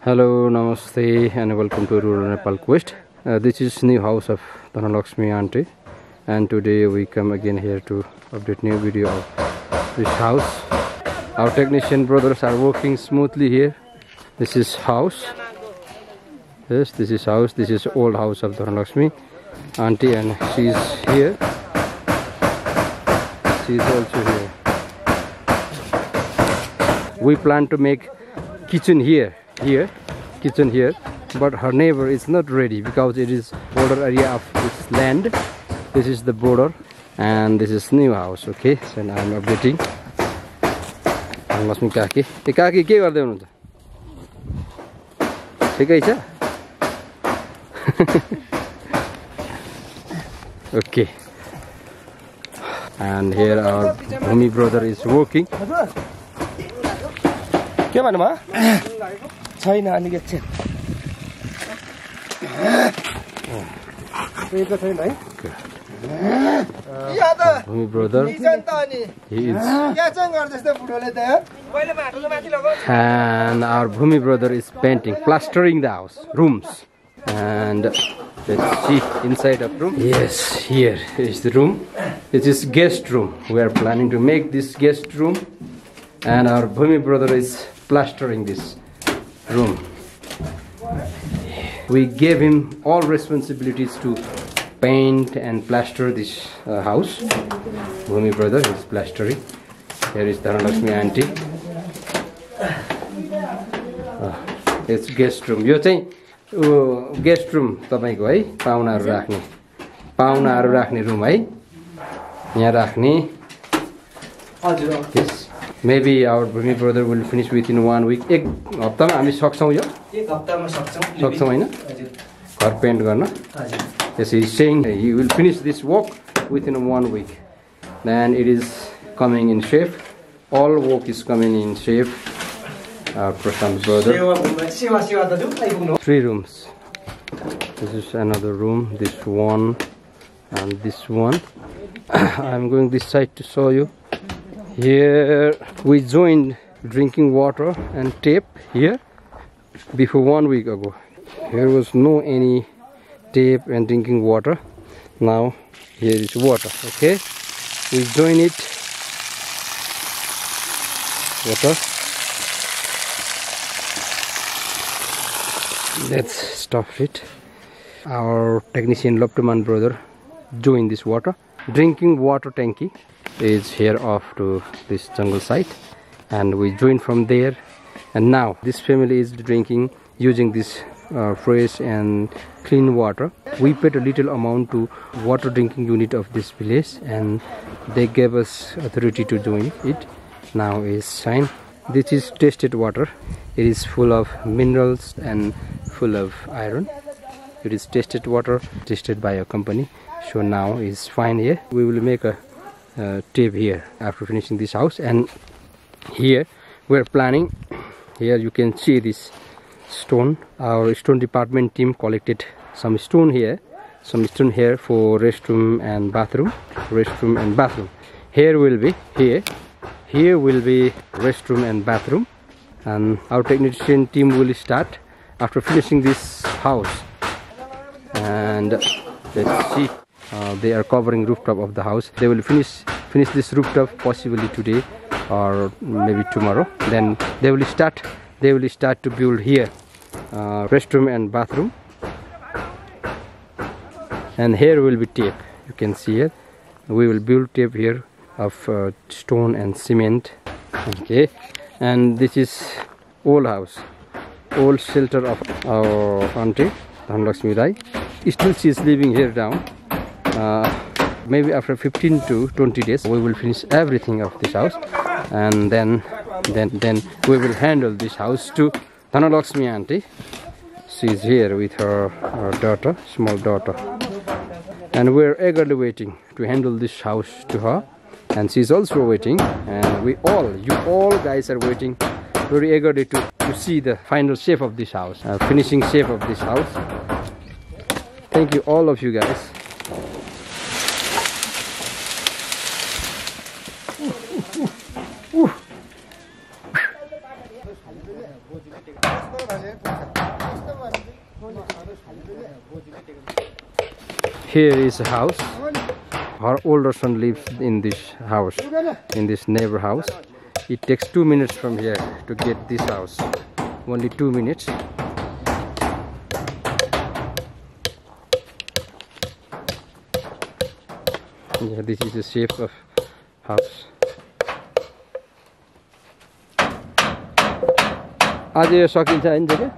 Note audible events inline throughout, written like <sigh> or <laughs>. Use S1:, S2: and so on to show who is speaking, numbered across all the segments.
S1: Hello, Namaste, and welcome to Rural Nepal Quest. Uh, this is new house of Dhanalakshmi Auntie, and today we come again here to update new video of this house. Our technician brothers are working smoothly here. This is house. Yes, this is house. This is old house of Dhanalakshmi Auntie, and she is here. She is also here. We plan to make kitchen here here, kitchen here, but her neighbor is not ready because it is border area of its land. This is the border and this is new house, okay? So now I'm updating. Lakshmi काकी ए काकी के गर्दै हुनुहुन्छ okay. And here our here brother is working.
S2: What are you doing? छैन अलिक एकछिन
S1: त्यही त छैन Brother, and our Bhumi brother is painting plastering the house rooms and let's see inside of room yes here is the room this is guest room we are planning to make this guest room and our Bhumi brother is plastering this room. We gave him all responsibilities to paint and plaster this uh, house. Bhumi brother is plastering. Here is Dhanalakshmi auntie. It's guest room यो चाहिँ guest hai? Pauna aru rakhne. Pauna aru rakhne room hai. यहाँ rakhne. Yes. Maybe our Bhumi brother will finish within one week एक हप्तामा हामी सक्छौँ यो एक सक्छौँ होइन घर पेन्ट गर्न त्यसरी सेङ you will finish this work within one week then it is coming in shape all work is coming in shape Prashant brother three rooms this is another room this one and this one I am going this side to so you here we joined drinking water and tape here before one week ago here was no any tape and drinking water now here is water okay we join it water let's stop it our technician loptoman brother joined this water drinking water tanky is here off to this jungle site and we join from there and now this family is drinking using this uh, fresh and clean water we paid a little amount to water drinking unit of this village and they gave us authority to join it now is fine this is tested water it is full of minerals and full of iron it is tested water tested by a company so now is fine here we will make a uh, tip here after finishing this house and here we're planning here you can see this stone our stone department team collected some stone here some stone here for restroom and bathroom restroom and bathroom here will be here here will be restroom and bathroom and our technician team will start after finishing this house and let's see uh, they are covering rooftop of the house they will finish finish this rooftop possibly today or maybe tomorrow then they will start they will start to build here uh, restroom and bathroom and here will be tape you can see it. we will build tape here of uh, stone and cement okay and this is old house old shelter of our auntie Dhanlakshmi Rai still she is living here down uh, maybe after 15 to 20 days we will finish everything of this house and then then then we will handle this house to Dhanalakshmi auntie she's here with her, her daughter small daughter and we're eagerly waiting to handle this house to her and she's also waiting and we all you all guys are waiting very eagerly to, to see the final shape of this house uh, finishing shape of this house thank you all of you guys Here is a house. Her older son lives in this house, in this neighbor house. It takes two minutes from here to get this house. Only two minutes. Yeah, this is the shape of house. Are you shocking the engine?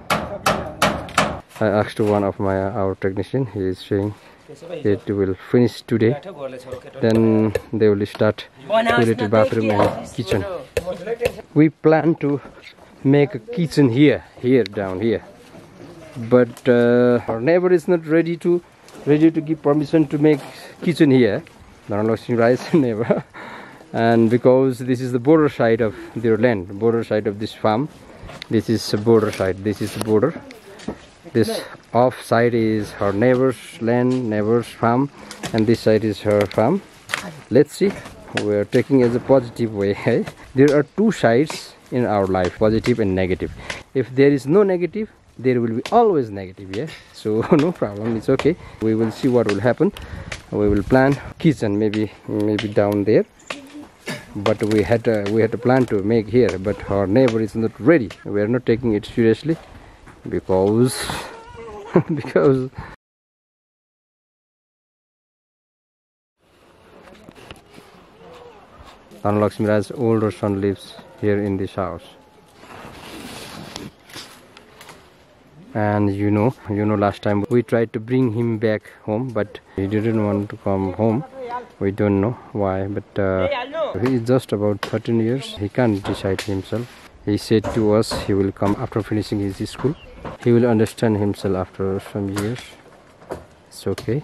S1: I asked one of my our technician. He is saying it will finish today. Then they will start the bathroom, and kitchen. We plan to make a kitchen here, here down here. But uh, our neighbor is not ready to ready to give permission to make kitchen here. Naranlakshmi rice <laughs> neighbor. and because this is the border side of their land, border side of this farm this is border side this is border this off side is her neighbor's land neighbor's farm and this side is her farm let's see we are taking as a positive way <laughs> there are two sides in our life positive and negative if there is no negative there will be always negative yes so <laughs> no problem it's okay we will see what will happen we will plan kitchen maybe maybe down there but we had uh, we had a plan to make here but our neighbor is not ready we are not taking it seriously because <laughs> because Don Lakshmiraj's older son lives here in this house and you know you know last time we tried to bring him back home but he didn't want to come home we don't know why but uh, he is just about 13 years he can't decide himself he said to us he will come after finishing his school he will understand himself after some years it's okay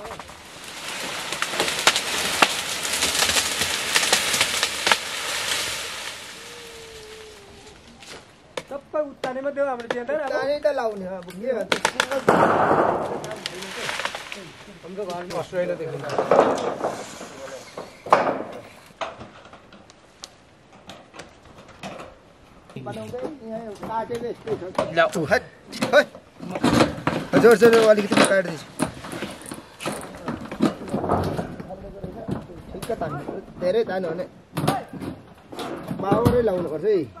S2: लाउने त्यहाँ त टाढै
S1: त
S2: अलिकति म
S1: काटिदिन्छु
S2: तान्नु धेरै तान्यो भने माउरै लाउनुपर्छ है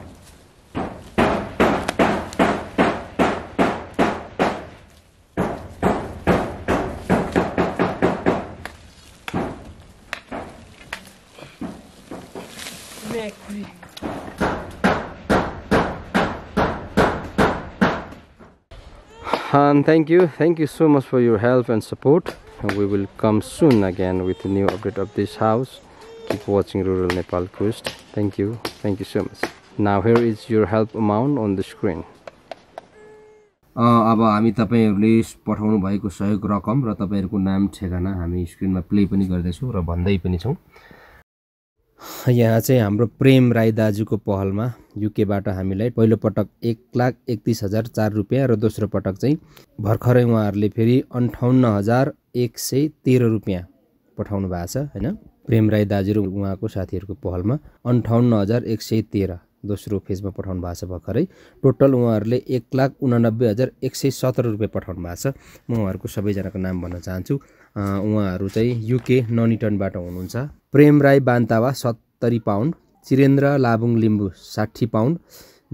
S1: Eccomi. And thank you, thank you so much for your help and support. We will come soon again with a new update of this house. Keep watching Rural Nepal Coast. Thank you, thank you so much. Now here is your help amount on the screen.
S2: अब हामी तपाईँहरूले पठाउनु भएको सहयोग रकम र तपाईँहरूको नाम ठेगाना हामी स्क्रिनमा प्ले पनि गर्दैछौँ र भन्दै पनि छौँ यहाँ चाहिँ हाम्रो प्रेम राई दाजुको पहलमा युकेबाट हामीलाई पहिलोपटक एक लाख एकतिस हजार चार रुपियाँ र दोस्रो पटक चाहिँ भर्खरै उहाँहरूले फेरि अन्ठाउन्न हजार एक सय तेह्र रुपियाँ पठाउनु भएको छ होइन प्रेम राई दाजु र उहाँको साथीहरूको पहलमा अन्ठाउन्न हजार एक सय तेह्र दोस्रो फेजमा पठाउनु भएको छ भर्खरै टोटल उहाँहरूले एक लाख उनानब्बे हजार एक सय सत्र रुपियाँ पठाउनु भएको छ म उहाँहरूको सबैजनाको नाम भन्न चाहन्छु उहाँहरू चाहिँ युके ननिटनबाट हुनुहुन्छ प्रेम राई बान्तावा सत्तरी पाउन्ड चिरेन्द्र लाबुङ लिम्बू साठी पाउन्ड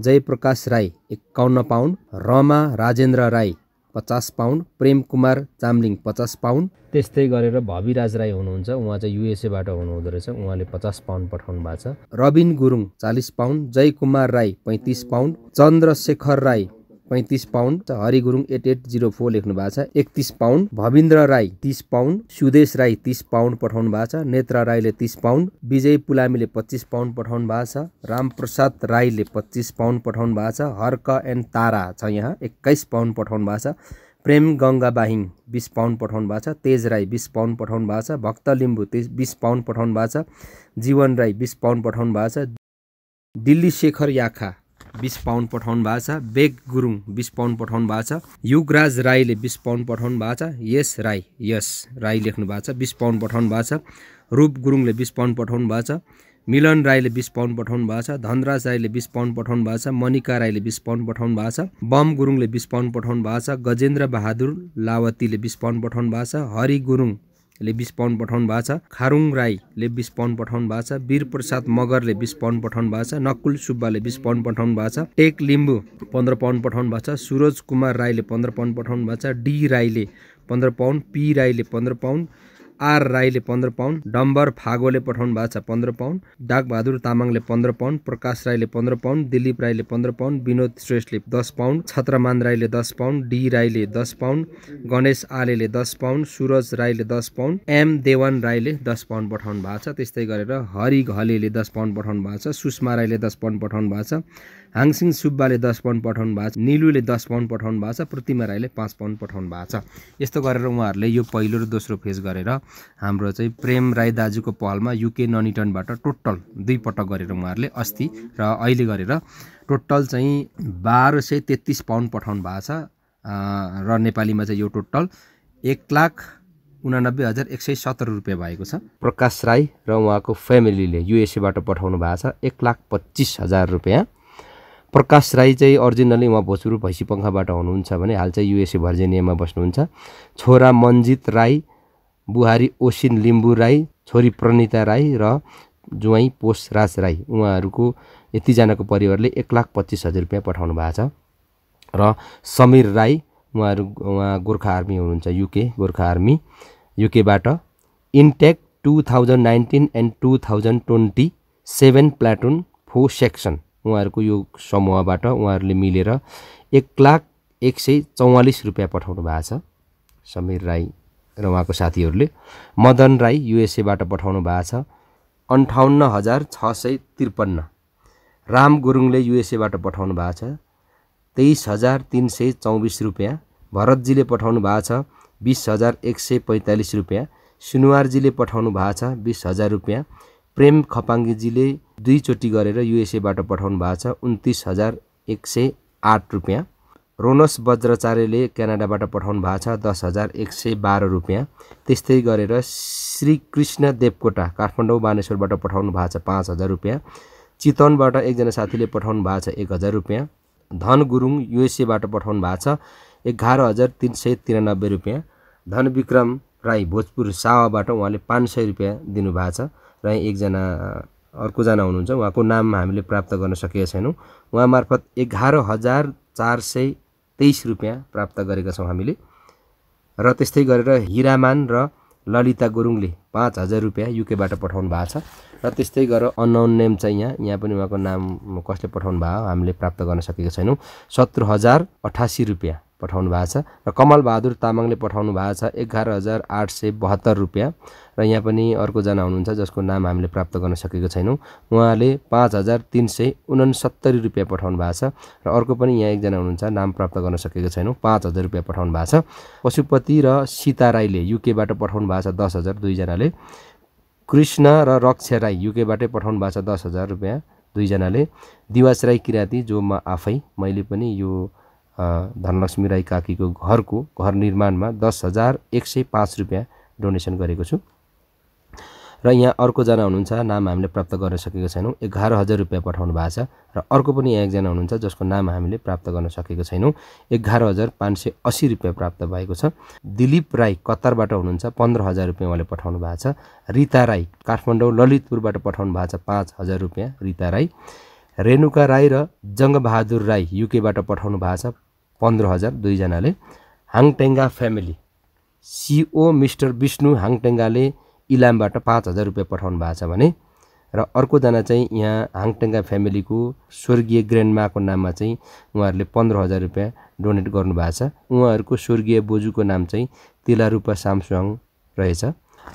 S2: जयप्रकाश राई एक्काउन्न पाउन्ड रमा राजेन्द्र राई पचास पाउन्ड प्रेम कुमार चामलिङ पचास पाउन्ड त्यस्तै गरेर भविराज राई हुनुहुन्छ उहाँ चाहिँ युएसएबाट हुनुहुँदो रहेछ उहाँले पचास पाउन्ड पठाउनु भएको छ रबिन गुरुङ चालिस पाउन्ड जय कुमार राई पैँतिस पाउन्ड चन्द्रशेखर राई पैँतिस pound Hari Gurung eight eight zero four लेख्नु भएको छ एकतिस पाउन्ड भविन्द्र राई तिस पाउन्ड सुदेश राई तिस पाउन्ड पठाउनु भएको छ नेत्र राईले तिस पाउन्ड विजय पुलामीले पच्चिस पाउन्ड पठाउनु भएको छ रामप्रसाद राईले पच्चिस पाउन्ड पठाउनु भएको छ हर्क एन्ड तारा छ यहाँ एक्काइस पाउन्ड पठाउनु भएको छ प्रेम गङ्गा बाहिङ बिस पाउन्ड पठाउनु भएको छ तेज राई बिस पाउन्ड पठाउनु भएको छ भक्त लिम्बू तेज बिस पाउन्ड पठाउनु भएको छ जीवन राई बिस पाउन्ड पठाउनु भएको छ दिल्ली शेखर याखा बिस पाउन्ड पठाउनु भएको छ बेग गुरुङ बिस पाउन्ड पठाउनु भएको छ युगराज राईले बिस पाउन्ड पठाउनु भएको छ यस राई यस राई लेख्नु भएको छ बिस पाउन्ड पठाउनु भएको छ रूप गुरुङले बिस पाउन्ड पठाउनु भएको छ मिलन राईले बिस पाउन्ड पठाउनु भएको छ धनराज राईले बिस पाउन्ड पठाउनु भएको छ मनिका राईले बिस पाउन्ड पठाउनु भएको छ बम गुरुङले बिस पाउन्ड पठाउनु भएको छ गजेन्द्र बहादुर लावतीले बिस पाउन्ड पठाउनु भएको छ हरि गुरुङ ले बिस पाउन्ड पठाउनु भएको छ खारुङ राईले बिस पाउन्ड पठाउनु भएको छ वीरप्रसाद मगरले बिस पाउन्ड पठाउनु भएको छ नकुल सुब्बाले बिस पाउन्ड पठाउनु भएको छ टेक लिम्बू पन्ध्र पाउन्ड पठाउनु भएको छ सुरज कुमार राईले पन्ध्र पाउन्ड पठाउनु भएको छ डी राईले पन्ध्र पाउन्ड पी राईले पन्ध्र पाउन्ड आर राईले पन्ध्र पाउन्ड डम्बर फागोले पठाउनु भएको छ पन्ध्र पाउन्ड डाकबहादुर तामाङले पन्ध्र पाउन्ड प्रकाश राईले पन्ध्र पाउन्ड दिलीप राईले पन्ध्र पाउन्ड विनोद श्रेष्ठले दस पाउन्ड छत्रमान राईले दस पाउन्ड डी राईले दस पाउन्ड गणेश आलेले दस पाउन्ड सुरज राईले दस पाउन्ड एम देवान राईले दस पाउन्ड पठाउनु भएको छ त्यस्तै गरेर हरि घलेले दस पाउन्ड पठाउनु भएको छ सुषमा राईले दस पाउन्ड पठाउनु भएको छ हाङसिङ सुब्बाले दस पाउन्ड पठाउनु भएको छ निलुले दस पाउन्ड पठाउनु भएको छ प्रतिमा राईले पाँच पाउन्ड पठाउनु भएको छ यस्तो गरेर उहाँहरूले यो पहिलो र दोस्रो फेज गरेर हाम्रो चाहिँ प्रेम राई दाजुको पहलमा युके ननिटनबाट टोटल दुई पटक गरेर उहाँहरूले अस्ति र अहिले गरेर टोटल चाहिँ बाह्र सय तेत्तिस पाउन्ड पठाउनु भएको छ र नेपालीमा चाहिँ यो टोटल एक लाख उनानब्बे हजार एक सय सत्र रुपियाँ भएको छ प्रकाश राई र उहाँको फ्यामिलीले युएसएबाट पठाउनु भएको छ एक लाख पच्चिस हजार रुपियाँ प्रकाश राई चाहिँ अर्जिनली उहाँ भोजपुर भैँसीपङ्खाबाट हुनुहुन्छ भने हाल चाहिँ युएसए भर्जिनियामा बस्नुहुन्छ छोरा मन्जित राई बुहारी ओसिन लिम्बू राई छोरी प्रणिता राई र जुवाई पोषराज राई उहाँहरूको यतिजनाको परिवारले एक लाख पच्चिस हजार रुपियाँ पठाउनु भएको छ र समीर राई उहाँहरू उहाँ गोर्खा आर्मी हुनुहुन्छ युके गोर्खा आर्मी युकेबाट intake two thousand nineteen and two thousand twenty seven platoon four section उहाँहरूको यो समूहबाट उहाँहरूले मिलेर एक लाख एक सय चौवालिस रुपियाँ पठाउनु भएको छ समीर राई र उहाँको साथीहरूले मदन राई युएसएबाट पठाउनु भएको छ अन्ठाउन्न हजार छ सय त्रिपन्न राम गुरुङले युएसएबाट पठाउनु भएको छ तेइस हजार तिन सय चौबिस रुपियाँ भरतजीले पठाउनु भएको छ बिस हजार एक सय पैँतालिस रुपियाँ सुनवारजीले पठाउनु भएको छ बिस हजार रुपियाँ प्रेम खपाङ्गीजीले दुईचोटि गरेर युएसएबाट पठाउनु भएको छ उन्तिस हजार एक सय आठ रुपियाँ रोनस वज्राचार्यले क्यानाडाबाट पठाउनु भएको छ दस हजार एक सय बाह्र रुपियाँ त्यस्तै गरेर श्रीकृष्ण देवकोटा काठमाडौँ बानेश्वरबाट पठाउनु भएको छ पाँच हजार रुपियाँ चितवनबाट एकजना साथीले पठाउनु भएको छ एक हजार रुपियाँ धन गुरुङ युएसएबाट पठाउनु भएको छ एघार हजार तिन सय तिरानब्बे रुपियाँ धनविक्रम राई भोजपुर सावाबाट उहाँले पाँच सय रुपियाँ दिनुभएको छ र एकजना अर्कोजना हुनुहुन्छ उहाँको नाम हामीले प्राप्त गर्न सकेका छैनौँ उहाँ मार्फत एघार हजार चार सय तेइस रुपियाँ प्राप्त गरेका छौँ हामीले र त्यस्तै गरेर हिरामान र ललिता गुरुङले पाँच हजार रुपियाँ युकेबाट पठाउनु भएको छ र त्यस्तै गरेर अननोन नेम चाहिँ यहाँ यहाँ पनि उहाँको नाम कसले पठाउनु भयो हामीले प्राप्त गर्न सकेका छैनौँ सत्र हजार अठासी रुपियाँ पठाउनु भएको छ र कमल बहादुर तामाङले पठाउनु भएको छ एघार हजार आठ सय बहत्तर रुपियाँ र यहाँ पनि अर्कोजना हुनुहुन्छ जसको नाम हामीले प्राप्त गर्न सकेको छैनौँ उहाँले पाँच हजार तिन सय उनसत्तरी रुपियाँ पठाउनु भएको छ र अर्को पनि यहाँ एकजना हुनुहुन्छ नाम प्राप्त गर्न सकेको छैनौँ पाँच हजार रुपियाँ पठाउनु भएको छ पशुपति र सीता राईले युकेबाट पठाउनु भएको छ दस हजार दुईजनाले कृष्ण र रक्ष राई युकेबाटै पठाउनु भएको छ दस हजार रुपियाँ दुईजनाले दिवास राई किराँती जो म आफै मैले पनि यो धनलक्ष्मी राई काकीको घरको घर निर्माणमा दस हजार एक सय पाँच रुपियाँ डोनेसन गरेको छु र यहाँ अर्कोजना हुनुहुन्छ नाम हामीले प्राप्त गर्न सकेको छैनौँ एघार हजार रुपियाँ पठाउनु भएको छ र अर्को पनि यहाँ एकजना हुनुहुन्छ जसको नाम हामीले प्राप्त गर्न सकेको छैनौँ एघार हजार पाँच सय अस्सी रुपियाँ प्राप्त भएको छ दिलीप राई कतारबाट हुनुहुन्छ पन्ध्र हजार रुपियाँ उहाँले पठाउनु भएको छ रिता राई काठमाडौँ ललितपुरबाट पठाउनु भएको छ पाँच हजार रुपियाँ रिता राई रेणुका राई र जङ्गबहादुर राई युकेबाट पठाउनु भएको छ पन्ध्र हजार दुईजनाले Hangtenga family CEO mister Bishnu हाङटेङ्गाले इलामबाट पाँच हजार रुपियाँ पठाउनु भएको छ भने र अर्कोजना चाहिँ यहाँ हाङटेङ्गा फ्यामिलीको स्वर्गीय ग्रेन्डमाको नाममा चाहिँ उहाँहरूले पन्ध्र हजार रुपियाँ डोनेट गर्नुभएको छ उहाँहरूको स्वर्गीय बोजूको नाम चाहिँ तिलारूपा सामसुङ रहेछ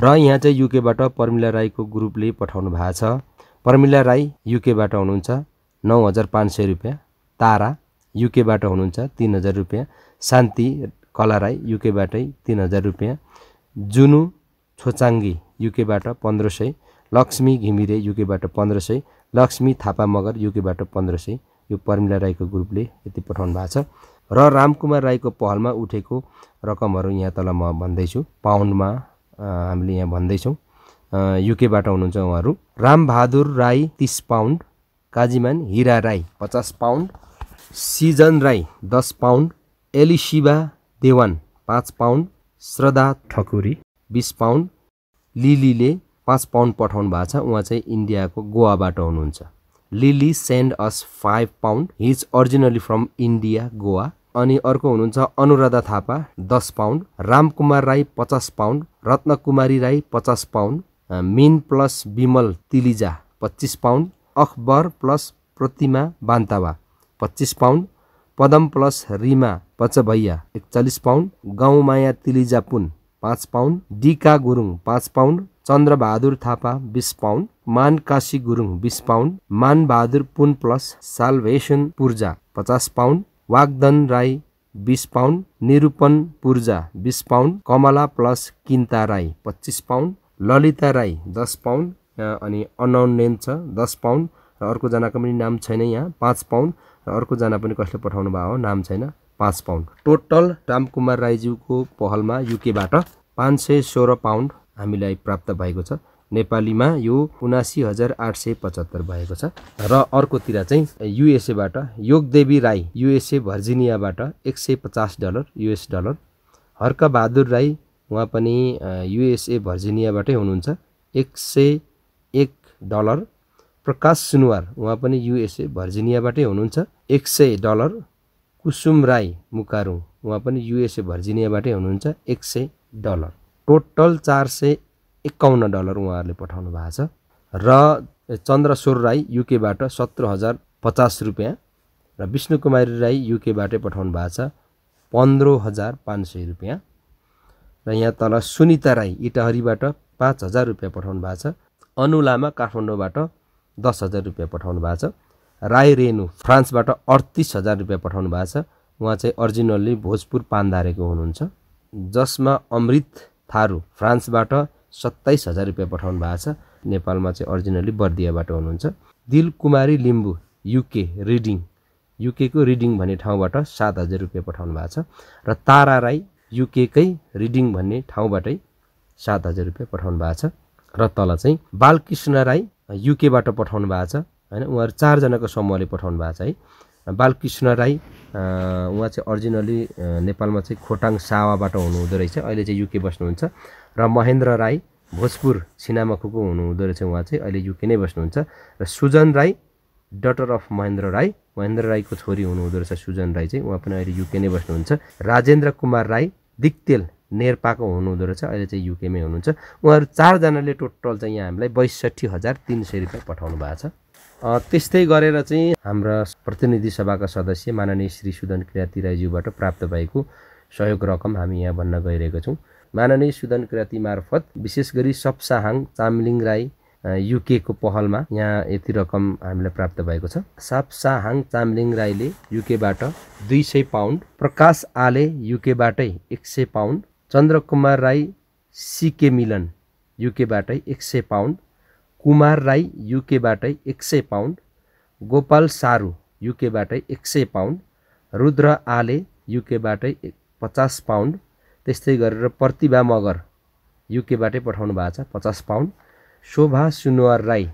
S2: र यहाँ चाहिँ युकेबाट प्रमिला राईको ग्रुपले पठाउनु भएको छ प्रमिला राई युकेबाट हुनुहुन्छ नौ हजार पाँच सय रुपियाँ तारा युकेबाट हुनुहुन्छ तिन हजार रुपियाँ शान्ति कला राई युकेबाटै तिन हजार रुपियाँ जुनु छोचाङ्गी युकेबाट पन्ध्र सय लक्ष्मी घिमिरे युकेबाट पन्ध्र सय लक्ष्मी थापा मगर युकेबाट पन्ध्र सय यो परमिला राईको ग्रुपले यति पठाउनु भएको छ र रामकुमार राईको पहलमा उठेको रकमहरू यहाँ तल म भन्दैछु पाउन्डमा हामीले यहाँ भन्दैछौँ युकेबाट हुनुहुन्छ उहाँहरू रामबहादुर राई तिस पाउन्ड काजीमान हिरा राई पचास पाउन्ड सिजन राई दस पाउन्ड एलिसिबा देवान पाँच पाउन्ड श्रद्धा ठकुरी बिस पाउन्ड लिलीले पाँच पाउन्ड पठाउनु भएको छ उहाँ चाहिँ इन्डियाको गोवाबाट हुनुहुन्छ Lily send us five pound his originally from India Goa अनि अर्को हुनुहुन्छ अनुराधा थापा दस पाउन्ड रामकुमार राई पचास पाउन्ड रत्नकुमारी राई पचास पाउन्ड मिन प्लस विमल तिलिजा पच्चिस पाउन्ड अखबर प्लस प्रतिमा बान्तावा पच्चिस पाउन्ड पदम प्लस रिमा पचभैया एकचालिस पाउन्ड गाउँमाया तिलिजा पुन पाँच पाउन्ड डिका गुरुङ पाँच पाउन्ड चन्द्रबहादुर थापा बिस पाउन्ड मान काशी गुरुङ बिस pound Manbahadur Pun plus salvation Purja पचास पाउन्ड वागदन राई बिस पाउन्ड निरूपण पूर्जा बिस पाउन्ड कमला प्लस किन्ता राई पच्चिस पाउन्ड ललिता राई दस पाउन्ड अनि अनौन नेम छ दस पाउन्ड र अर्कोजनाको पनि नाम छैन यहाँ पाँच पाउन्ड र अर्कोजना पनि कसले पठाउनु भएको हो नाम छैन पाँच पाउन्ड टोटल रामकुमार राईज्यूको पहलमा युकेबाट पाँच सय सोह्र पाउन्ड हामीलाई प्राप्त भएको छ नेपालीमा यो उनासी हजार आठ सय पचहत्तर भएको छ र अर्कोतिर चाहिँ युएसएबाट योगदेवी राई युएसए भर्जिनियाबाट एक सय पचास dollar US dollar Bahadur Rai उहाँ पनि युएसए भर्जिनियाबाटै हुनुहुन्छ एक सय एक डलर प्रकाश सुनवार उहाँ पनि युएसए भर्जिनियाबाटै हुनुहुन्छ एक सय डलर कुसुम राई मुकारुङ उहाँ पनि युएसए भर्जिनियाबाटै हुनुहुन्छ एक सय डलर टोटल चार सय एकाउन्न डलर उहाँहरूले पठाउनु भएको छ र चन्द्रश्वर राई युकेबाट सत्र हजार पचास रुपियाँ र विष्णु कुमारी राई युकेबाटै पठाउनु भएको छ पन्ध्र हजार पाँच सय रुपियाँ र यहाँ तल सुनिता राई इटहरीबाट पाँच हजार रुपियाँ पठाउनु भएको छ अनु लामा काठमाडौँबाट दस हजार रुपियाँ पठाउनु भएको छ राई रेणु फ्रान्सबाट अडतिस हजार रुपियाँ पठाउनु भएको छ उहाँ चाहिँ अरिजिनल्ली भोजपुर पान्धारेको हुनुहुन्छ जसमा अमृत थारू फ्रान्सबाट सत्ताइस हजार रुपियाँ पठाउनु भएको छ नेपालमा चाहिँ अरिजिनल्ली बर्दियाबाट हुनुहुन्छ दिल कुमारी लिम्बू युके रिडिङ युकेको रिडिङ भन्ने ठाउँबाट सात हजार रुपियाँ पठाउनु भएको छ र तारा राई युकेकै रिडिङ भन्ने ठाउँबाटै सात हजार रुपियाँ पठाउनु भएको छ र तल चाहिँ बालकृष्ण राई युकेबाट पठाउनु भएको छ होइन उहाँहरू चारजनाको समूहले पठाउनु भएको छ है बालकृष्ण राई उहाँ चाहिँ अरिजिनली नेपालमा चाहिँ खोटाङ सावाबाट हुनुहुँदो रहेछ अहिले चाहिँ युके बस्नुहुन्छ र महेन्द्र राई भोजपुर सिनामाखुको हुनुहुँदो रहेछ उहाँ चाहिँ अहिले युके नै बस्नुहुन्छ र सुजन राई डटर अफ महेन्द्र राई महेन्द्र राईको छोरी हुनुहुँदो रहेछ सुजन राई चाहिँ उहाँ पनि अहिले युके नै बस्नुहुन्छ राजेन्द्र कुमार राई दिक्तेल नेर्पाको हुनुहुँदो रहेछ अहिले चाहिँ युकेमै हुनुहुन्छ उहाँहरू चारजनाले टोटल चाहिँ यहाँ हामीलाई बैसठी हजार तिन सय रुपियाँ पठाउनु भएको छ त्यस्तै गरेर चाहिँ हाम्रा प्रतिनिधि सभाका सदस्य माननीय श्री सुदन किराती राईज्यूबाट प्राप्त भएको सहयोग रकम हामी यहाँ भन्न गइरहेको छौँ माननीय सुदन किराती मार्फत विशेष गरी सपसाहाङ चामलिङ राई युकेको पहलमा यहाँ यति रकम हामीलाई प्राप्त भएको छ सापसाहाङ चामलिङ राईले युकेबाट दुई सय पाउन्ड प्रकाश आले युकेबाटै एक सय पाउन्ड चन्द्रकुमार राई सिके मिलन युकेबाटै एक सय पाउन्ड कुमार राई युकेबाटै एक सय पाउन्ड गोपाल सारु युकेबाटै एक सय पाउन्ड रुद्र आले युकेबाटै पचास पाउन्ड त्यस्तै गरेर प्रतिभा मगर युकेबाटै पठाउनु भएको छ पचास पाउन्ड शोभा सुनवार राई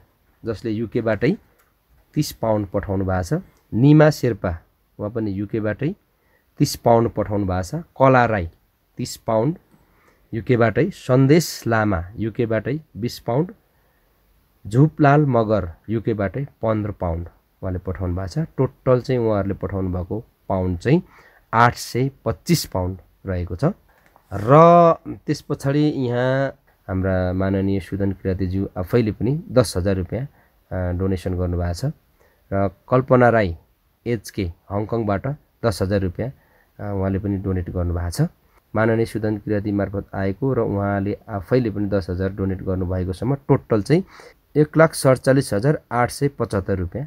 S2: जसले युकेबाटै तिस पाउन्ड पठाउनु भएको छ निमा शेर्पा उहाँ पनि युकेबाटै तिस पाउन्ड पठाउनु भएको छ कला राई तिस पाउन्ड युकेबाटै सन्देश लामा युकेबाटै बिस पाउन्ड झुपलाल मगर युकेबाटै पन्ध्र पाउन्ड उहाँले पठाउनु भएको छ टोटल चाहिँ उहाँहरूले पठाउनु भएको पाउन्ड चाहिँ आठ सय पच्चिस पाउन्ड रहेको छ र त्यस पछाडि यहाँ हाम्रा माननीय सुदन किरातीज्यू आफैले पनि दस हजार रुपियाँ डोनेसन गर्नुभएको छ र कल्पना राई एचके हङकङबाट दस हजार रुपियाँ उहाँले पनि डोनेट गर्नुभएको छ माननीय सुदन किराँती मार्फत आएको र उहाँले आफैले पनि दस हजार डोनेट गर्नुभएकोसम्म टोटल चाहिँ एक लाख सडचालिस हजार आठ सय पचहत्तर रुपियाँ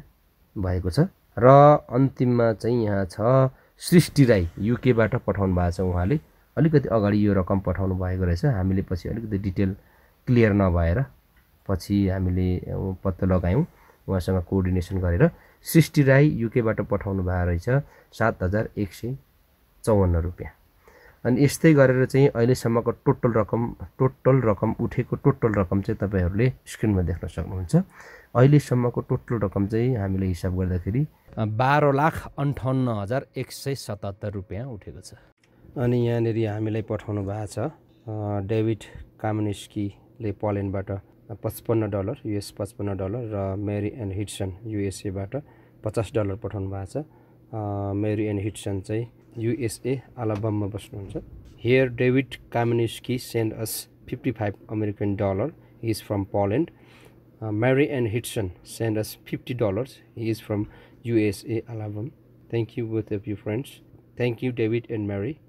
S2: भएको छ र अन्तिममा चाहिँ यहाँ छ सृष्टि राई युकेबाट पठाउनु भएको छ उहाँले अलिकति अगाडि यो रकम पठाउनु भएको रहेछ हामीले पछि अलिकति डिटेल क्लियर नभएर पछि हामीले पत्तो लगायौँ उहाँसँग कोअर्डिनेसन गरेर सृष्टि राई युकेबाट पठाउनु भएको रहेछ सात हजार एक सय चौवन्न रुपियाँ अनि यस्तै गरेर चाहिँ अहिलेसम्मको टोटल रकम टोटल रकम उठेको टोटल रकम चाहिँ तपाईँहरूले स्क्रिनमा देख्न सक्नुहुन्छ अहिलेसम्मको टोटल रकम चाहिँ हामीले हिसाब गर्दाखेरि बाह्र लाख अन्ठाउन्न हजार एक सय सतहत्तर रुपियाँ उठेको छ अनि यहाँनिर हामीलाई पठाउनु भएको छ डेभिड कामनेस्कीले पोल्यान्डबाट पचपन्न डलर युएस पचपन्न डलर र मेरी एन्ड हिटसन युएसएबाट पचास डलर पठाउनु भएको छ मेरी एन्ड हिटसन चाहिँ USA, Alabama Basnunza. Here David Kamenisky sent us 55 American dollar. He is from Poland. Uh, Mary and Hitson sent us 50 dollars. He is
S1: from USA, Alabama. Thank you both of you friends. Thank you David and Mary.